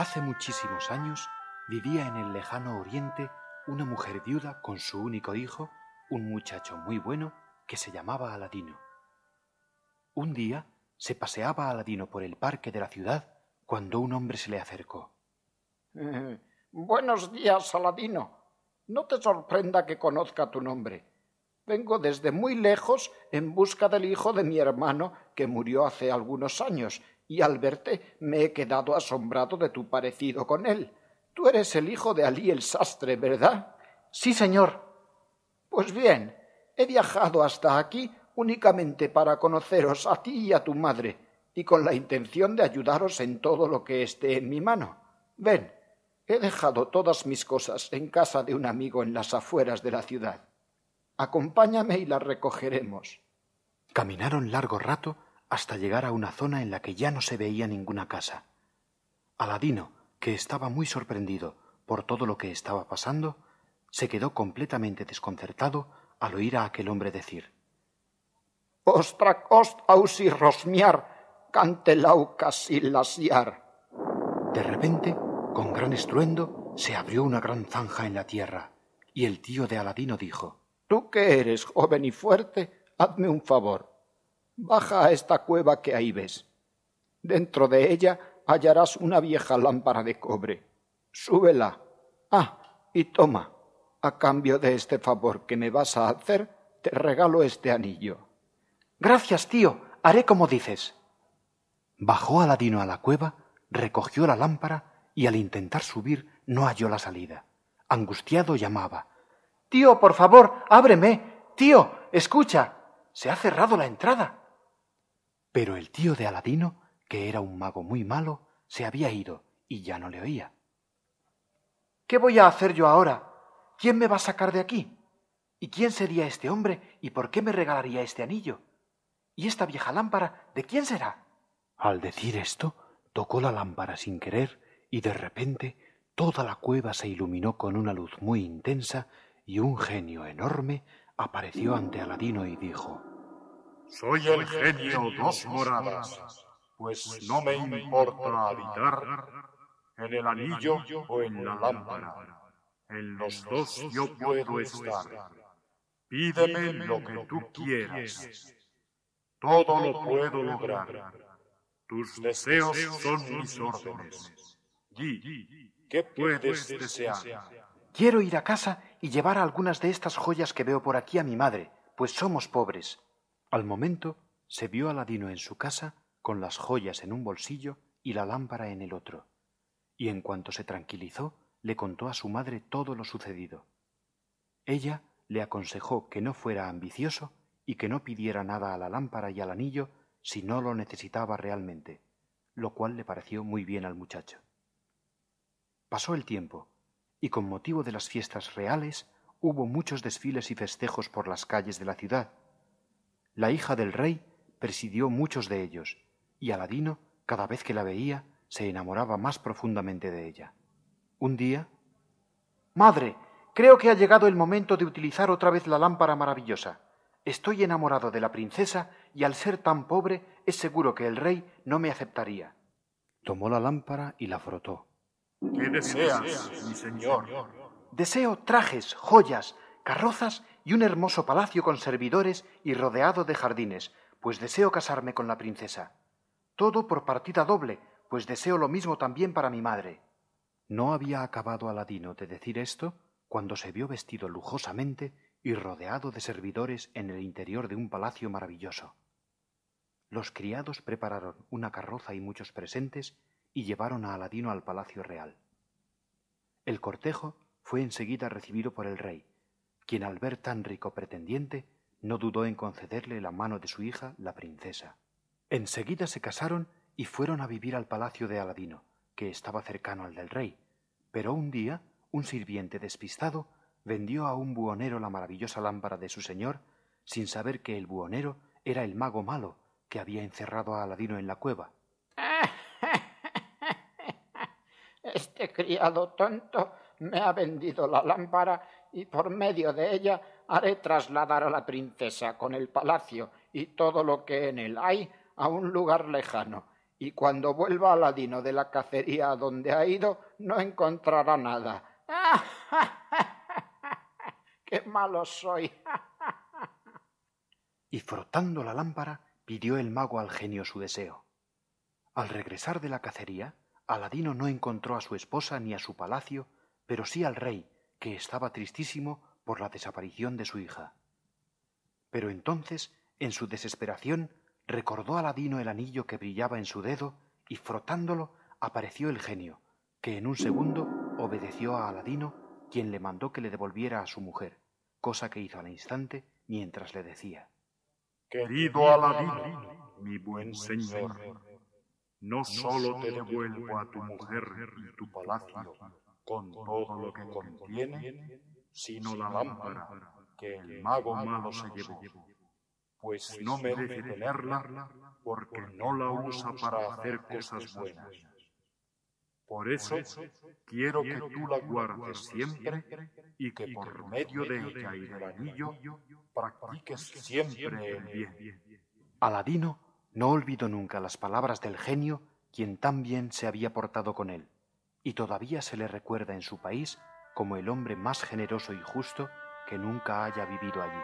Hace muchísimos años vivía en el lejano oriente una mujer viuda con su único hijo, un muchacho muy bueno que se llamaba Aladino. Un día se paseaba Aladino por el parque de la ciudad cuando un hombre se le acercó. Eh, buenos días, Aladino. No te sorprenda que conozca tu nombre. Vengo desde muy lejos en busca del hijo de mi hermano que murió hace algunos años y al verte me he quedado asombrado de tu parecido con él. Tú eres el hijo de Alí el sastre, ¿verdad? Sí, señor. Pues bien, he viajado hasta aquí únicamente para conoceros a ti y a tu madre, y con la intención de ayudaros en todo lo que esté en mi mano. Ven, he dejado todas mis cosas en casa de un amigo en las afueras de la ciudad. Acompáñame y las recogeremos. Caminaron largo rato hasta llegar a una zona en la que ya no se veía ninguna casa. Aladino, que estaba muy sorprendido por todo lo que estaba pasando, se quedó completamente desconcertado al oír a aquel hombre decir Ostra cost ausi rosmiar, cantelaucas y lasiar. De repente, con gran estruendo, se abrió una gran zanja en la tierra, y el tío de Aladino dijo Tú que eres joven y fuerte, hazme un favor Baja a esta cueva que ahí ves. Dentro de ella hallarás una vieja lámpara de cobre. Súbela. Ah, y toma. A cambio de este favor que me vas a hacer, te regalo este anillo. Gracias, tío. Haré como dices. Bajó Aladino a la cueva, recogió la lámpara y al intentar subir no halló la salida. Angustiado llamaba. Tío, por favor, ábreme. Tío, escucha. Se ha cerrado la entrada pero el tío de Aladino, que era un mago muy malo, se había ido y ya no le oía. ¿Qué voy a hacer yo ahora? ¿Quién me va a sacar de aquí? ¿Y quién sería este hombre? ¿Y por qué me regalaría este anillo? ¿Y esta vieja lámpara? ¿De quién será? Al decir esto, tocó la lámpara sin querer y de repente toda la cueva se iluminó con una luz muy intensa y un genio enorme apareció ante Aladino y dijo soy el genio dos moradas, pues no me importa habitar en el anillo o en la lámpara. En los dos yo puedo estar. Pídeme lo que tú quieras. Todo lo puedo lograr. Tus deseos son mis órdenes. Di, ¿qué puedes desear? Quiero ir a casa y llevar algunas de estas joyas que veo por aquí a mi madre, pues somos pobres. Al momento se vio a Ladino en su casa con las joyas en un bolsillo y la lámpara en el otro, y en cuanto se tranquilizó le contó a su madre todo lo sucedido. Ella le aconsejó que no fuera ambicioso y que no pidiera nada a la lámpara y al anillo si no lo necesitaba realmente, lo cual le pareció muy bien al muchacho. Pasó el tiempo, y con motivo de las fiestas reales hubo muchos desfiles y festejos por las calles de la ciudad, la hija del rey presidió muchos de ellos, y Aladino, cada vez que la veía, se enamoraba más profundamente de ella. Un día... Madre, creo que ha llegado el momento de utilizar otra vez la lámpara maravillosa. Estoy enamorado de la princesa y al ser tan pobre es seguro que el rey no me aceptaría. Tomó la lámpara y la frotó. ¿Qué deseas, mi señor? Deseo trajes, joyas, carrozas y un hermoso palacio con servidores y rodeado de jardines, pues deseo casarme con la princesa. Todo por partida doble, pues deseo lo mismo también para mi madre. No había acabado Aladino de decir esto cuando se vio vestido lujosamente y rodeado de servidores en el interior de un palacio maravilloso. Los criados prepararon una carroza y muchos presentes y llevaron a Aladino al palacio real. El cortejo fue enseguida recibido por el rey, quien al ver tan rico pretendiente no dudó en concederle la mano de su hija, la princesa. Enseguida se casaron y fueron a vivir al palacio de Aladino, que estaba cercano al del rey, pero un día un sirviente despistado vendió a un buhonero la maravillosa lámpara de su señor, sin saber que el buhonero era el mago malo que había encerrado a Aladino en la cueva. Este criado tonto me ha vendido la lámpara y por medio de ella haré trasladar a la princesa con el palacio y todo lo que en él hay a un lugar lejano, y cuando vuelva Aladino de la cacería a donde ha ido, no encontrará nada. ¡Qué malo soy! y frotando la lámpara, pidió el mago al genio su deseo. Al regresar de la cacería, Aladino no encontró a su esposa ni a su palacio, pero sí al rey, que estaba tristísimo por la desaparición de su hija. Pero entonces, en su desesperación, recordó Aladino el anillo que brillaba en su dedo y frotándolo apareció el genio, que en un segundo obedeció a Aladino, quien le mandó que le devolviera a su mujer, cosa que hizo al instante mientras le decía Querido Aladino, mi buen señor, no solo te devuelvo a tu mujer tu palacio, con todo lo que contiene, sino la lámpara que el mago malo se llevó, pues, pues no merece tenerla porque no la usa para hacer cosas buenas. Por eso quiero que tú la guardes siempre y que por medio de ella y del anillo practiques siempre el bien. Aladino no olvidó nunca las palabras del genio, quien tan bien se había portado con él y todavía se le recuerda en su país como el hombre más generoso y justo que nunca haya vivido allí.